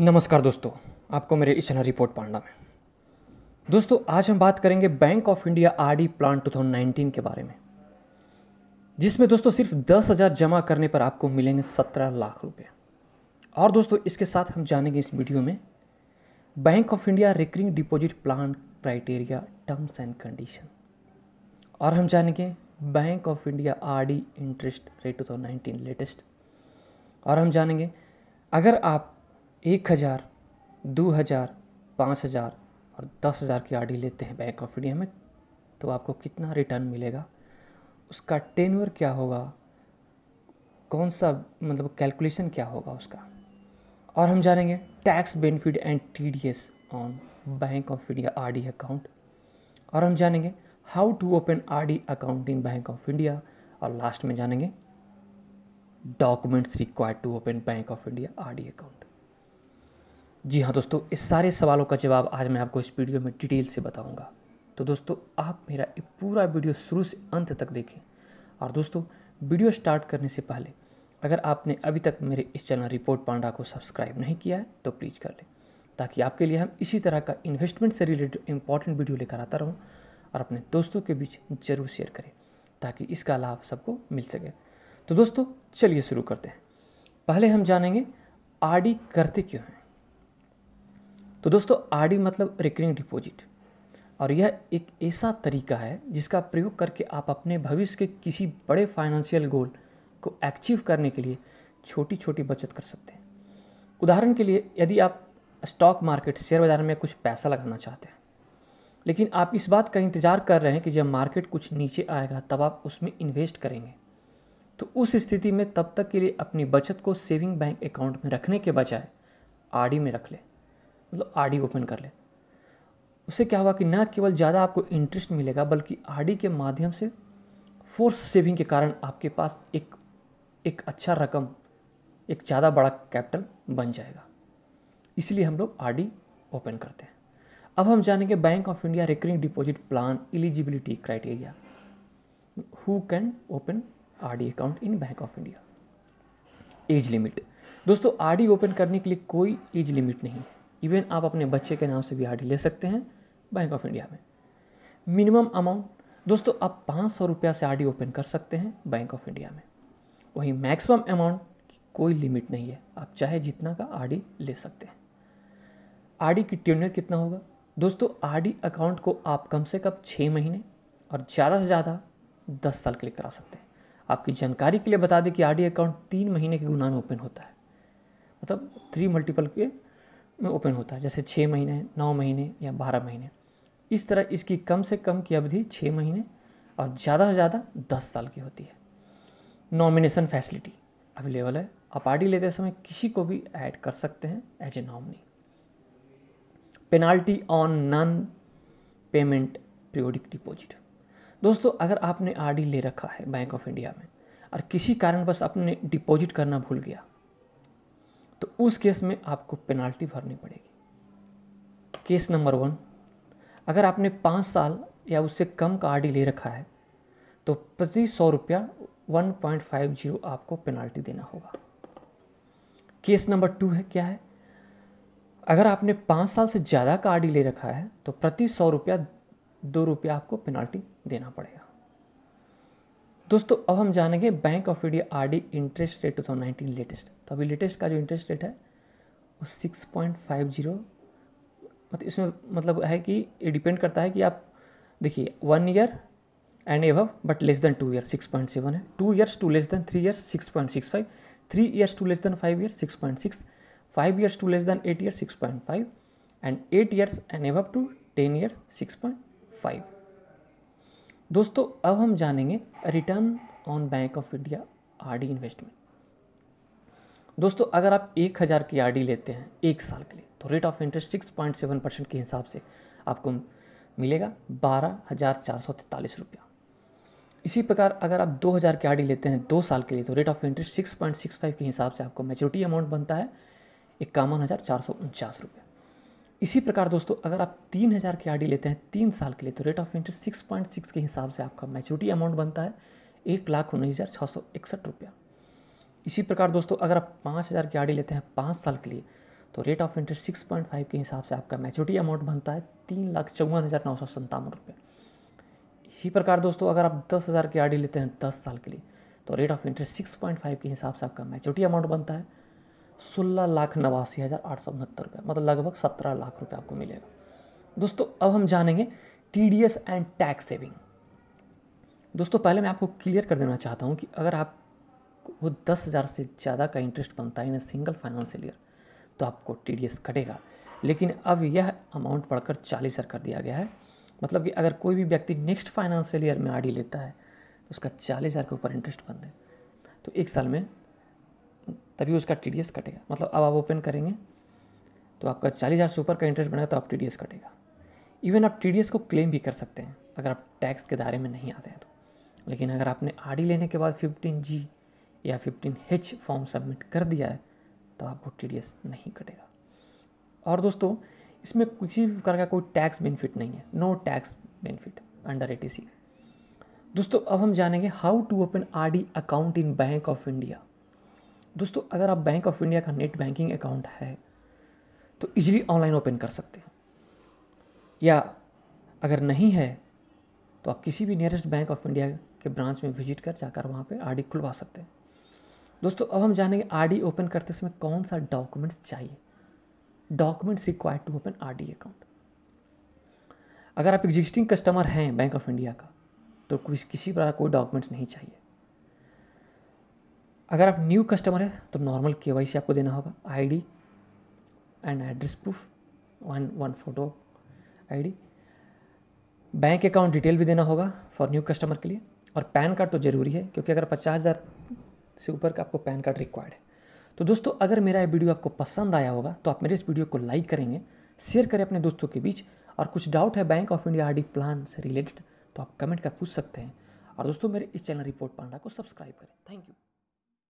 नमस्कार दोस्तों आपको मेरे इस चैनल रिपोर्ट पांडा में दोस्तों आज हम बात करेंगे bank of India RD plan 2019 के बारे में जिसमें दोस्तों सिर्फ दस हज़ार जमा करने पर आपको मिलेंगे सत्रह लाख रुपए और दोस्तों इसके साथ हम जानेंगे इस वीडियो में bank of India recurring deposit plan criteria terms and condition और हम जानेंगे bank of India R interest rate two latest और हम जानेंगे अगर आप एक हज़ार दो हज़ार पाँच हज़ार और दस हज़ार की आर लेते हैं बैंक ऑफ इंडिया में तो आपको कितना रिटर्न मिलेगा उसका टेनवर क्या होगा कौन सा मतलब कैलकुलेशन क्या होगा उसका और हम जानेंगे tax benefit and T D S on bank of India R account और हम जानेंगे how to open R D account in bank of India और लास्ट में जानेंगे documents required to open bank of India R account जी हाँ दोस्तों इस सारे सवालों का जवाब आज मैं आपको इस वीडियो में डिटेल से बताऊंगा तो दोस्तों आप मेरा ये पूरा वीडियो शुरू से अंत तक देखें और दोस्तों वीडियो स्टार्ट करने से पहले अगर आपने अभी तक मेरे इस चैनल रिपोर्ट पांडा को सब्सक्राइब नहीं किया है तो प्लीज़ कर लें ताकि आपके लिए हम इसी तरह का इन्वेस्टमेंट से रिलेटेड इंपॉर्टेंट वीडियो लेकर आता रहूँ और अपने दोस्तों के बीच जरूर शेयर करें ताकि इसका लाभ सबको मिल सके तो दोस्तों चलिए शुरू करते हैं पहले हम जानेंगे आर करते क्यों हैं तो दोस्तों आर मतलब रिकरिंग डिपॉजिट और यह एक ऐसा तरीका है जिसका प्रयोग करके आप अपने भविष्य के किसी बड़े फाइनेंशियल गोल को अचीव करने के लिए छोटी छोटी बचत कर सकते हैं उदाहरण के लिए यदि आप स्टॉक मार्केट शेयर बाज़ार में कुछ पैसा लगाना चाहते हैं लेकिन आप इस बात का इंतज़ार कर रहे हैं कि जब मार्केट कुछ नीचे आएगा तब आप उसमें इन्वेस्ट करेंगे तो उस स्थिति में तब तक के लिए अपनी बचत को सेविंग बैंक अकाउंट में रखने के बजाय आर में रख लें मतलब आर ओपन कर लें उससे क्या हुआ कि ना केवल ज़्यादा आपको इंटरेस्ट मिलेगा बल्कि आर के माध्यम से फोर्स सेविंग के कारण आपके पास एक एक अच्छा रकम एक ज़्यादा बड़ा कैपिटल बन जाएगा इसलिए हम लोग आर ओपन करते हैं अब हम जानेंगे bank of India recurring deposit plan eligibility criteria who can open R account in bank of India age limit दोस्तों आर ओपन करने के लिए कोई एज लिमिट नहीं है इवन आप अपने बच्चे के नाम से भी आर ले सकते हैं बैंक ऑफ इंडिया में मिनिमम अमाउंट दोस्तों आप पाँच सौ रुपया से आर ओपन कर सकते हैं बैंक ऑफ इंडिया में वहीं मैक्सिमम अमाउंट की कोई लिमिट नहीं है आप चाहे जितना का आर ले सकते हैं आर की ट्यूनर कितना होगा दोस्तों आर अकाउंट को आप कम से कम छः महीने और ज़्यादा से ज़्यादा दस साल के लिए करा सकते हैं आपकी जानकारी के लिए बता दें कि आर अकाउंट तीन महीने के गुना में ओपन होता है मतलब थ्री मल्टीपल के में ओपन होता है जैसे छः महीने नौ महीने या बारह महीने इस तरह इसकी कम से कम की अवधि छः महीने और ज़्यादा से ज़्यादा दस साल की होती है नॉमिनेशन फैसिलिटी अवेलेबल है आप आर लेते समय किसी को भी ऐड कर सकते हैं as a nominee penalty on non payment periodic deposit दोस्तों अगर आपने आर ले रखा है बैंक ऑफ इंडिया में और किसी कारण बस आपने डिपॉजिट करना भूल गया तो उस केस में आपको पेनाल्टी भरनी पड़ेगी केस नंबर वन अगर आपने पाँच साल या उससे कम का आर ले रखा है तो प्रति सौ रुपया वन पॉइंट फाइव जीरो आपको पेनाल्टी देना होगा केस नंबर टू है क्या है अगर आपने पाँच साल से ज़्यादा का आर ले रखा है तो प्रति सौ रुपया दो रुपया आपको पेनाल्टी देना पड़ेगा दोस्तों अब हम जानेंगे bank of India R D interest rate two thousand nineteen latest तो अभी लेटेस्ट का जो इंटरेस्ट रेट है वो सिक्स पॉइंट फाइव जीरो मतलब इसमें मतलब है कि ये डिपेंड करता है कि आप देखिए one year and above but less than two year six point seven है two years to less than three years six point six five three years to less than five year six point six five years to less than eight year six point five and eight years and above to ten years six point five दोस्तों अब हम जानेंगे return on bank of India R investment दोस्तों अगर आप एक हज़ार की आरडी लेते हैं एक साल के लिए तो rate of interest six point seven percent के हिसाब से आपको मिलेगा बारह हज़ार चार सौ तैंतालीस रुपया इसी प्रकार अगर आप दो हज़ार की आरडी लेते हैं दो साल के लिए तो rate of interest six point six five के हिसाब से आपको मेच्योरिटी अमाउंट बनता है इक्यावन हज़ार चार सौ उनचास रुपया इसी प्रकार दोस्तों अगर आप तीन हज़ार की आर लेते हैं तीन साल के लिए तो rate of interest six point six के हिसाब से आपका मैच्योरिटी अमाउंट बनता है एक लाख उन्नीस हज़ार छः सौ इकसठ रुपया इसी प्रकार दोस्तों अगर आप पाँच हज़ार की आर लेते हैं पाँच साल के लिए तो rate of interest six point five के हिसाब से आपका मैच्योरिटी अमाउंट बनता है तीन लाख चौवन हज़ार नौ सौ संतावन रुपये इसी प्रकार दोस्तों अगर आप दस हज़ार की आर लेते हैं दस साल के लिए तो rate of interest six point five के हिसाब से आपका मैच्योरिटी अमाउंट बनता है सोलह लाख नवासी हज़ार आठ सौ उनहत्तर रुपये मतलब लगभग सत्रह लाख रुपये आपको मिलेगा दोस्तों अब हम जानेंगे T D S and tax saving दोस्तों पहले मैं आपको क्लियर कर देना चाहता हूँ कि अगर आप वो दस हज़ार से ज़्यादा का इंटरेस्ट बनता है इन सिंगल फाइनेंशियल ईयर तो आपको टी डी एस कटेगा लेकिन अब यह अमाउंट बढ़कर चालीस हज़ार कर दिया गया है मतलब कि अगर कोई भी व्यक्ति नेक्स्ट फाइनेंशियल ईयर में आर डी लेता है तो उसका चालीस हज़ार के ऊपर इंटरेस्ट बन दे तो एक साल में तभी उसका टी कटेगा मतलब अब आप ओपन करेंगे तो आपका चालीस हज़ार से ऊपर का इंटरेस्ट बनेगा तो आप टी कटेगा इवन आप टी को क्लेम भी कर सकते हैं अगर आप टैक्स के दायरे में नहीं आते हैं तो लेकिन अगर आपने आर लेने के बाद फिफ्टीन जी या फिफ्टीन एच फॉर्म सबमिट कर दिया है तो आपको टी नहीं कटेगा और दोस्तों इसमें किसी भी प्रकार का कोई टैक्स बेनिफिट नहीं है no tax benefit under a दोस्तों अब हम जानेंगे how to open R account in bank of India दोस्तों अगर आप बैंक ऑफ इंडिया का नेट बैंकिंग अकाउंट है तो इजीली ऑनलाइन ओपन कर सकते हैं या अगर नहीं है तो आप किसी भी नियरेस्ट बैंक ऑफ इंडिया के ब्रांच में विजिट कर जाकर वहाँ पे आरडी खुलवा सकते हैं दोस्तों अब हम जानेंगे आरडी ओपन करते समय कौन सा डॉक्यूमेंट्स चाहिए documents required to open RD account अगर आप एग्जिस्टिंग कस्टमर हैं बैंक ऑफ इंडिया का तो किसी प्रकार कोई डॉक्यूमेंट्स नहीं चाहिए अगर आप न्यू कस्टमर हैं तो नॉर्मल के वाई सी आपको देना होगा I D and address proof one one photo I D bank account detail भी देना होगा फॉर न्यू कस्टमर के लिए और पैन कार्ड तो ज़रूरी है क्योंकि अगर पचास हज़ार से ऊपर का आपको पैन कार्ड रिक्वायर्ड है तो दोस्तों अगर मेरा ये वीडियो आपको पसंद आया होगा तो आप मेरे इस वीडियो को लाइक करेंगे शेयर करें अपने दोस्तों के बीच और कुछ डाउट है bank of India R plan से रिलेटेड तो आप कमेंट कर पूछ सकते हैं और दोस्तों मेरे इस चैनल रिपोर्ट पांडा को सब्सक्राइब करें थैंक यू